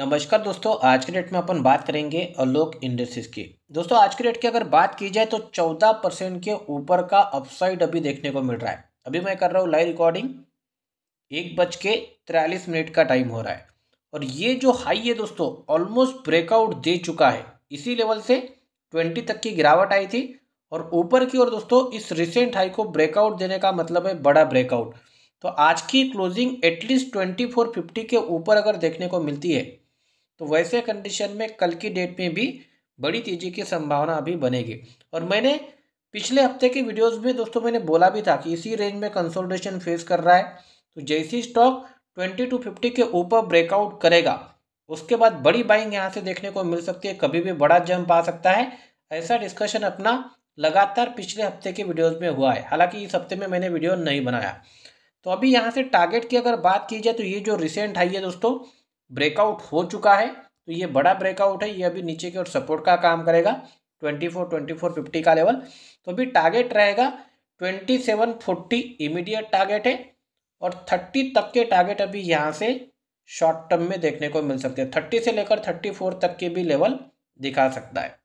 नमस्कार दोस्तों आज के डेट में अपन बात करेंगे अलोक इंडस्ट्रीज की दोस्तों आज के डेट की अगर बात की जाए तो चौदह परसेंट के ऊपर का अपसाइड अभी देखने को मिल रहा है अभी मैं कर रहा हूँ लाइव रिकॉर्डिंग एक बज के तिरालीस मिनट का टाइम हो रहा है और ये जो हाई है दोस्तों ऑलमोस्ट ब्रेकआउट दे चुका है इसी लेवल से ट्वेंटी तक की गिरावट आई थी और ऊपर की ओर दोस्तों इस रिसेंट हाई को ब्रेकआउट देने का मतलब है बड़ा ब्रेकआउट तो आज की closing at least twenty four fifty के ऊपर अगर देखने को मिलती है तो वैसे कंडीशन में कल की डेट में भी बड़ी तेज़ी की संभावना अभी बनेगी और मैंने पिछले हफ्ते के वीडियोस में दोस्तों मैंने बोला भी था कि इसी रेंज में कंसोलिडेशन फेस कर रहा है तो जैसी स्टॉक ट्वेंटी टू फिफ्टी के ऊपर ब्रेकआउट करेगा उसके बाद बड़ी बाइंग यहाँ से देखने को मिल सकती है कभी भी बड़ा जंप आ सकता है ऐसा डिस्कशन अपना लगातार पिछले हफ्ते के वीडियोज़ में हुआ है हालांकि इस हफ्ते में मैंने वीडियो नहीं बनाया तो अभी यहाँ से टारगेट की अगर बात की जाए तो ये जो रिसेंट हाई है दोस्तों ब्रेकआउट हो चुका है तो ये बड़ा ब्रेकआउट है ये अभी नीचे की ओर सपोर्ट का काम करेगा twenty four twenty four fifty का लेवल तो अभी टारगेट रहेगा twenty seven forty immediate target है और थर्टी तक के टारगेट अभी यहाँ से शॉर्ट टर्म में देखने को मिल सकते हैं थर्टी से लेकर थर्टी फोर तक के भी लेवल दिखा सकता है